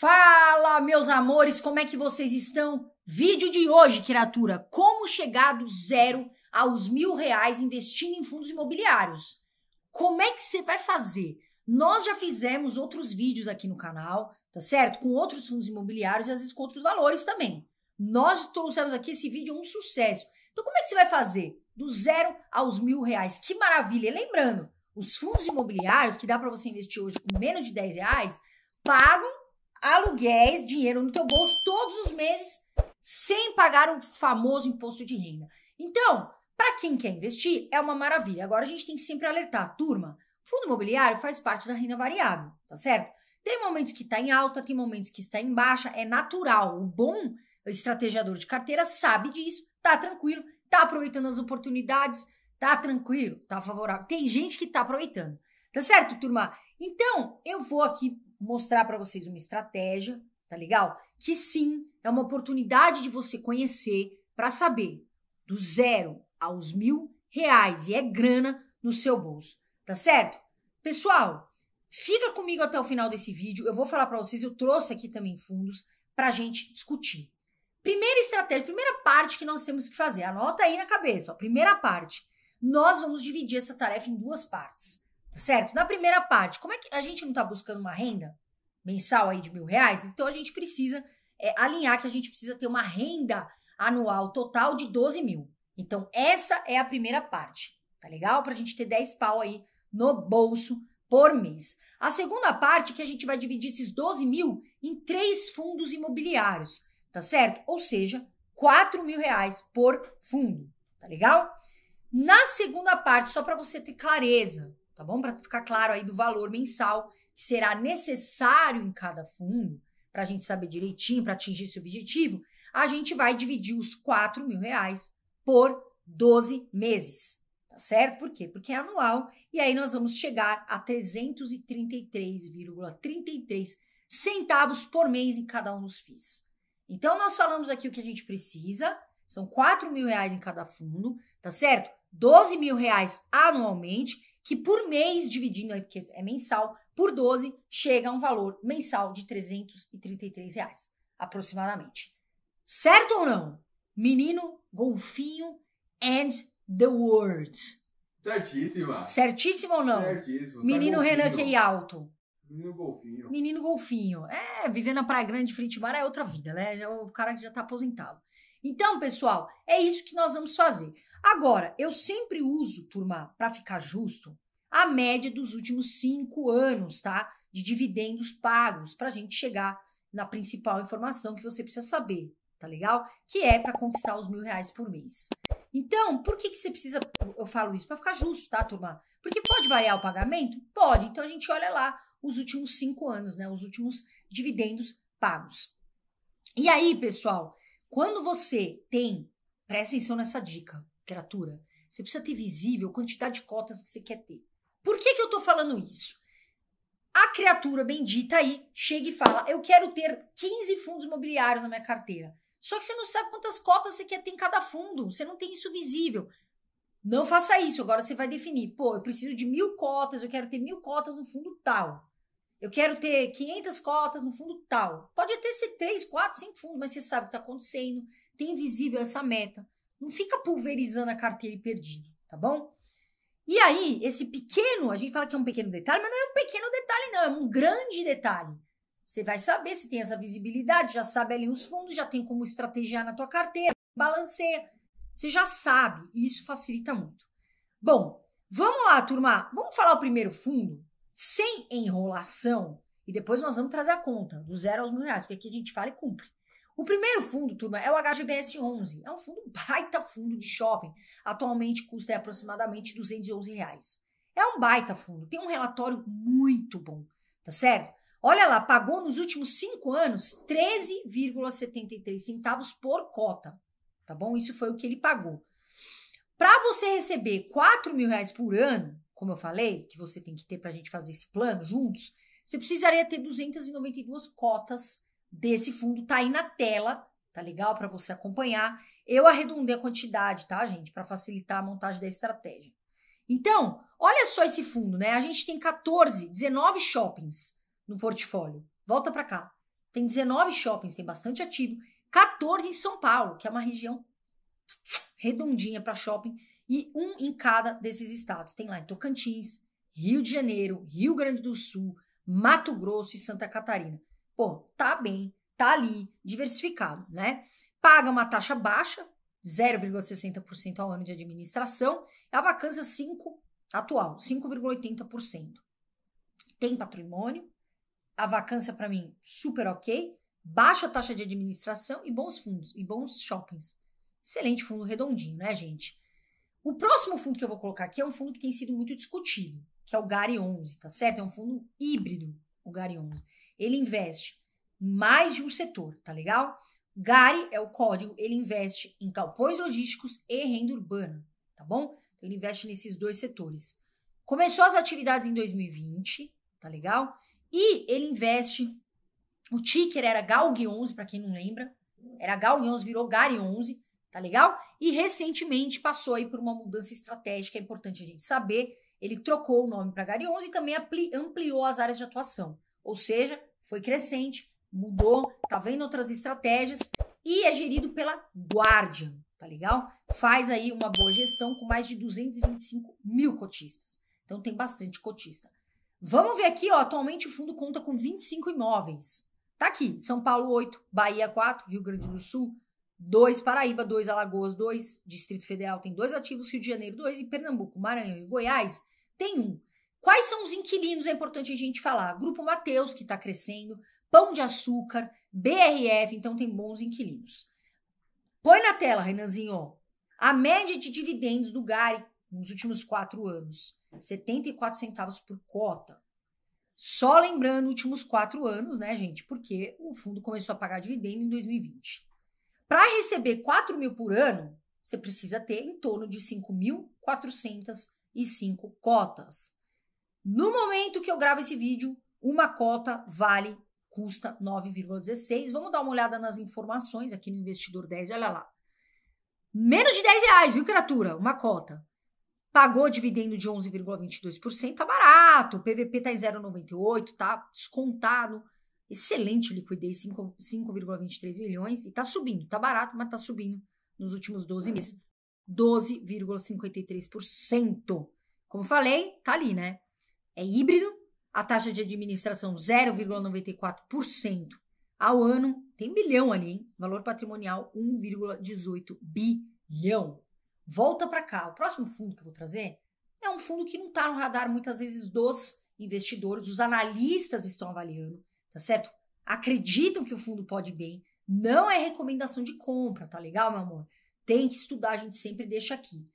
Fala, meus amores, como é que vocês estão? Vídeo de hoje, criatura, como chegar do zero aos mil reais investindo em fundos imobiliários. Como é que você vai fazer? Nós já fizemos outros vídeos aqui no canal, tá certo? Com outros fundos imobiliários e às vezes com outros valores também. Nós trouxemos aqui esse vídeo, é um sucesso. Então, como é que você vai fazer? Do zero aos mil reais. Que maravilha! E lembrando, os fundos imobiliários, que dá para você investir hoje com menos de 10 reais, pagam aluguéis, dinheiro no teu bolso todos os meses sem pagar o famoso imposto de renda. Então, para quem quer investir, é uma maravilha. Agora a gente tem que sempre alertar, turma, fundo imobiliário faz parte da renda variável, tá certo? Tem momentos que está em alta, tem momentos que está em baixa, é natural. O bom estrategiador de carteira sabe disso, tá tranquilo, tá aproveitando as oportunidades, tá tranquilo, tá favorável. Tem gente que tá aproveitando. Tá certo, turma? Então, eu vou aqui mostrar para vocês uma estratégia, tá legal? Que sim, é uma oportunidade de você conhecer para saber do zero aos mil reais e é grana no seu bolso, tá certo? Pessoal, fica comigo até o final desse vídeo. Eu vou falar para vocês, eu trouxe aqui também fundos para a gente discutir. Primeira estratégia, primeira parte que nós temos que fazer, anota aí na cabeça, ó, primeira parte. Nós vamos dividir essa tarefa em duas partes. Certo? Na primeira parte, como é que a gente não está buscando uma renda mensal aí de mil reais? Então a gente precisa é, alinhar que a gente precisa ter uma renda anual total de 12 mil. Então, essa é a primeira parte, tá legal? Para a gente ter 10 pau aí no bolso por mês. A segunda parte é que a gente vai dividir esses 12 mil em três fundos imobiliários, tá certo? Ou seja, 4 mil reais por fundo, tá legal? Na segunda parte, só para você ter clareza, tá bom? Para ficar claro aí do valor mensal que será necessário em cada fundo, para a gente saber direitinho, para atingir esse objetivo, a gente vai dividir os 4 mil reais por 12 meses, tá certo? Por quê? Porque é anual e aí nós vamos chegar a 333,33 33 centavos por mês em cada um dos FIIs. Então, nós falamos aqui o que a gente precisa, são 4 mil reais em cada fundo, tá certo? 12 mil reais anualmente que por mês, dividindo, porque é, é mensal, por 12, chega a um valor mensal de 333 reais, aproximadamente. Certo ou não? Menino Golfinho and the World. Certíssima. Certíssima ou não? Certíssimo. Tá Menino tá Renan Key Alto. Menino Golfinho. Menino Golfinho. É, viver na Praia Grande, frente mar, é outra vida, né? É o cara que já tá aposentado. Então, pessoal, é isso que nós vamos fazer. Agora, eu sempre uso, turma, para ficar justo, a média dos últimos cinco anos, tá? De dividendos pagos, para a gente chegar na principal informação que você precisa saber, tá legal? Que é para conquistar os mil reais por mês. Então, por que, que você precisa. Eu falo isso? Para ficar justo, tá, turma? Porque pode variar o pagamento? Pode. Então a gente olha lá os últimos cinco anos, né? Os últimos dividendos pagos. E aí, pessoal, quando você tem. Presta atenção nessa dica criatura. Você precisa ter visível a quantidade de cotas que você quer ter. Por que, que eu tô falando isso? A criatura bendita aí chega e fala: Eu quero ter 15 fundos imobiliários na minha carteira. Só que você não sabe quantas cotas você quer ter em cada fundo. Você não tem isso visível. Não faça isso. Agora você vai definir: pô, eu preciso de mil cotas, eu quero ter mil cotas no fundo tal. Eu quero ter 500 cotas no fundo tal. Pode até ser 3, 4, 5 fundos, mas você sabe o que está acontecendo. Tem visível essa meta. Não fica pulverizando a carteira e perdido, tá bom? E aí, esse pequeno, a gente fala que é um pequeno detalhe, mas não é um pequeno detalhe, não, é um grande detalhe. Você vai saber se tem essa visibilidade, já sabe ali os fundos, já tem como estrategiar na tua carteira, balanceia. Você já sabe, e isso facilita muito. Bom, vamos lá, turma. Vamos falar o primeiro fundo, sem enrolação, e depois nós vamos trazer a conta, do zero aos mil reais, porque aqui a gente fala e cumpre. O primeiro fundo, turma, é o HGBS 11. É um fundo um baita fundo de shopping. Atualmente custa aproximadamente 211 reais. É um baita fundo. Tem um relatório muito bom, tá certo? Olha lá, pagou nos últimos cinco anos 13,73 centavos por cota, tá bom? Isso foi o que ele pagou. Para você receber 4 mil reais por ano, como eu falei, que você tem que ter para a gente fazer esse plano juntos, você precisaria ter 292 cotas desse fundo tá aí na tela, tá legal para você acompanhar. Eu arredondei a quantidade, tá, gente, para facilitar a montagem da estratégia. Então, olha só esse fundo, né? A gente tem 14, 19 shoppings no portfólio. Volta para cá. Tem 19 shoppings, tem bastante ativo. 14 em São Paulo, que é uma região redondinha para shopping, e um em cada desses estados. Tem lá em Tocantins, Rio de Janeiro, Rio Grande do Sul, Mato Grosso e Santa Catarina pô, tá bem, tá ali, diversificado, né? Paga uma taxa baixa, 0,60% ao ano de administração, a vacância 5 atual, 5,80%. Tem patrimônio, a vacância para mim super ok, baixa taxa de administração e bons fundos e bons shoppings. Excelente fundo redondinho, né, gente? O próximo fundo que eu vou colocar aqui é um fundo que tem sido muito discutido, que é o Gari 11, tá certo? É um fundo híbrido, o Gari 11. Ele investe em mais de um setor, tá legal? GARI é o código, ele investe em galpões logísticos e renda urbana, tá bom? Então, ele investe nesses dois setores. Começou as atividades em 2020, tá legal? E ele investe, o ticker era GALG 11, para quem não lembra, era GALG 11, virou GARI 11, tá legal? E recentemente passou aí por uma mudança estratégica, é importante a gente saber, ele trocou o nome para GARI 11 e também ampliou as áreas de atuação. Ou seja, foi crescente, mudou, tá vendo outras estratégias e é gerido pela Guardian, tá legal? Faz aí uma boa gestão com mais de 225 mil cotistas. Então tem bastante cotista. Vamos ver aqui, ó, atualmente o fundo conta com 25 imóveis. Tá aqui, São Paulo 8, Bahia 4, Rio Grande do Sul 2, Paraíba 2, Alagoas 2, Distrito Federal tem dois ativos, Rio de Janeiro 2 e Pernambuco, Maranhão e Goiás tem um. Quais são os inquilinos? É importante a gente falar. Grupo Mateus, que está crescendo, Pão de Açúcar, BRF, então tem bons inquilinos. Põe na tela, Renanzinho, a média de dividendos do Gari nos últimos quatro anos: 74 centavos por cota. Só lembrando, últimos quatro anos, né, gente? Porque o fundo começou a pagar dividendo em 2020. Para receber 4 mil por ano, você precisa ter em torno de 5.405 cotas. No momento que eu gravo esse vídeo, uma cota vale, custa 9,16. Vamos dar uma olhada nas informações aqui no Investidor 10, olha lá. Menos de 10 reais, viu, criatura? Uma cota. Pagou dividendo de 11,22%, tá barato. O PVP tá em 0,98, tá descontado. Excelente liquidez, 5,23 milhões. E tá subindo, tá barato, mas tá subindo nos últimos 12 meses. 12,53%. Como falei, tá ali, né? é híbrido, a taxa de administração 0,94% ao ano, tem bilhão ali, hein? Valor patrimonial 1,18 bilhão. Volta para cá. O próximo fundo que eu vou trazer é um fundo que não está no radar muitas vezes dos investidores, os analistas estão avaliando, tá certo? Acreditam que o fundo pode bem. Não é recomendação de compra, tá legal, meu amor? Tem que estudar, a gente sempre deixa aqui.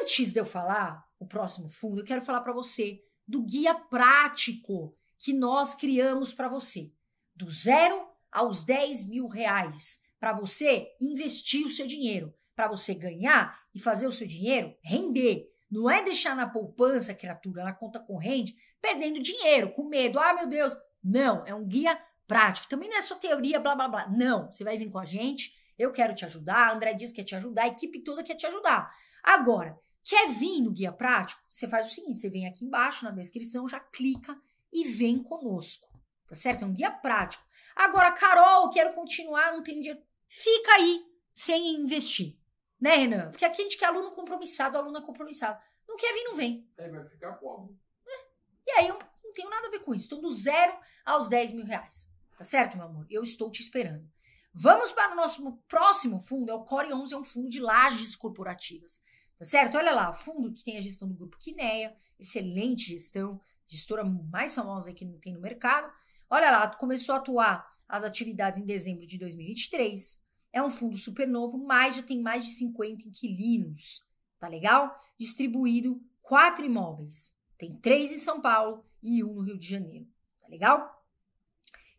Antes de eu falar o próximo fundo, eu quero falar para você do guia prático que nós criamos para você. Do zero aos 10 mil reais, para você investir o seu dinheiro, para você ganhar e fazer o seu dinheiro render. Não é deixar na poupança, criatura, na conta corrente, perdendo dinheiro, com medo. Ah, meu Deus! Não, é um guia prático. Também não é só teoria, blá blá blá. Não, você vai vir com a gente, eu quero te ajudar, André diz que quer te ajudar, a equipe toda quer te ajudar. Agora, Quer vir no guia prático? Você faz o seguinte: você vem aqui embaixo na descrição, já clica e vem conosco, tá certo? É um guia prático. Agora, Carol, quero continuar, não tenho dinheiro. Fica aí sem investir, né, Renan? Porque aqui a gente quer aluno compromissado, aluna compromissada. Não quer vir, não vem. É, vai ficar pobre. É, e aí eu não tenho nada a ver com isso. estou do zero aos 10 mil reais. Tá certo, meu amor? Eu estou te esperando. Vamos para o nosso próximo fundo, é o Core 11, é um fundo de lajes corporativas. Tá certo? Olha lá, fundo que tem a gestão do grupo Quineia, excelente gestão, gestora mais famosa que tem no mercado. Olha lá, começou a atuar as atividades em dezembro de 2023. É um fundo super novo, mas já tem mais de 50 inquilinos, tá legal? Distribuído quatro imóveis. Tem três em São Paulo e um no Rio de Janeiro, tá legal?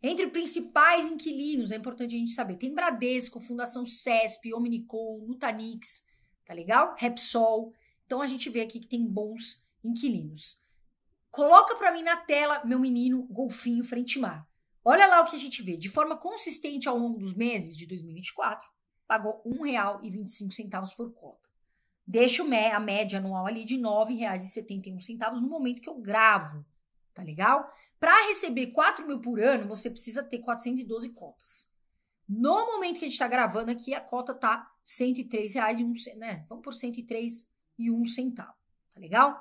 Entre principais inquilinos, é importante a gente saber, tem Bradesco, Fundação CESP, Omnicom, Nutanix, tá legal? Repsol. Então a gente vê aqui que tem bons inquilinos. Coloca para mim na tela, meu menino, golfinho frente mar. Olha lá o que a gente vê. De forma consistente ao longo dos meses de 2024, pagou R$ 1,25 por cota. Deixa a média anual ali de R$ 9,71 no momento que eu gravo, tá legal? Para receber 4 mil por ano, você precisa ter 412 cotas. No momento que a gente está gravando aqui, a cota tá R$ reais e um, né? Vamos por R$ e um centavo, tá legal?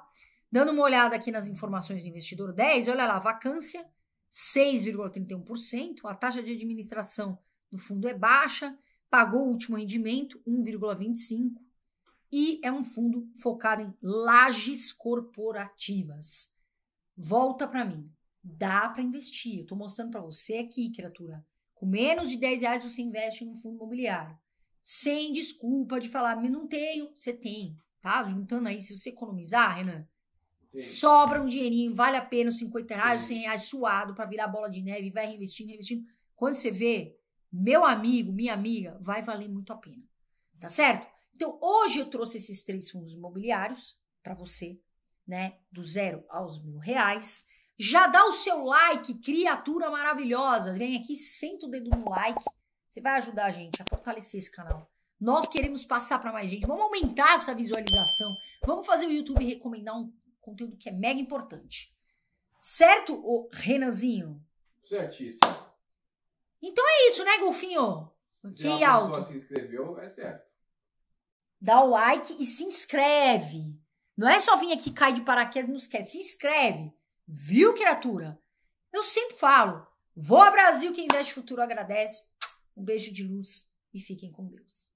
Dando uma olhada aqui nas informações do investidor 10, olha lá, vacância 6,31%, a taxa de administração do fundo é baixa, pagou o último rendimento 1,25 e é um fundo focado em lajes corporativas. Volta para mim, dá para investir. Eu estou mostrando para você aqui, criatura com menos de 10 reais você investe num fundo imobiliário. Sem desculpa de falar, não tenho, você tem, tá? Juntando aí, se você economizar, Renan, Sim. sobra um dinheirinho, vale a pena os 50 reais, Sim. 100 reais suado para virar bola de neve, vai reinvestindo, reinvestindo. Quando você vê, meu amigo, minha amiga, vai valer muito a pena, tá certo? Então, hoje eu trouxe esses três fundos imobiliários para você, né? Do zero aos mil reais. Já dá o seu like, criatura maravilhosa. Vem aqui, senta o dedo no like. Você vai ajudar a gente a fortalecer esse canal. Nós queremos passar para mais gente. Vamos aumentar essa visualização. Vamos fazer o YouTube recomendar um conteúdo que é mega importante. Certo, o Renanzinho? Certíssimo. Então é isso, né, Golfinho? Que Já alto. se assim, inscreveu, é certo. Dá o like e se inscreve. Não é só vir aqui, cai de paraquedas e não esquece. Se inscreve. Viu, criatura? Eu sempre falo: vou ao Brasil, quem investe futuro agradece. Um beijo de luz e fiquem com Deus.